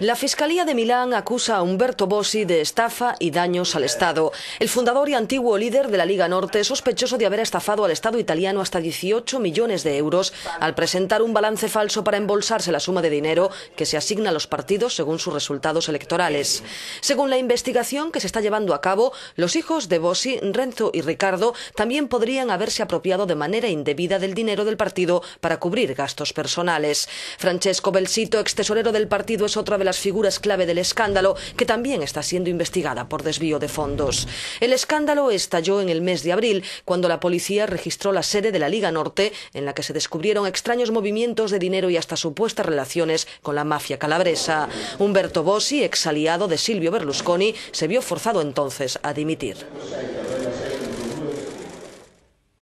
La Fiscalía de Milán acusa a Humberto Bossi de estafa y daños al Estado. El fundador y antiguo líder de la Liga Norte, sospechoso de haber estafado al Estado italiano hasta 18 millones de euros al presentar un balance falso para embolsarse la suma de dinero que se asigna a los partidos según sus resultados electorales. Según la investigación que se está llevando a cabo, los hijos de Bossi, Renzo y Ricardo, también podrían haberse apropiado de manera indebida del dinero del partido para cubrir gastos personales. Francesco Belsito, ex del partido es otra de las figuras clave del escándalo, que también está siendo investigada por desvío de fondos. El escándalo estalló en el mes de abril, cuando la policía registró la sede de la Liga Norte, en la que se descubrieron extraños movimientos de dinero y hasta supuestas relaciones con la mafia calabresa. Humberto Bossi, ex aliado de Silvio Berlusconi, se vio forzado entonces a dimitir.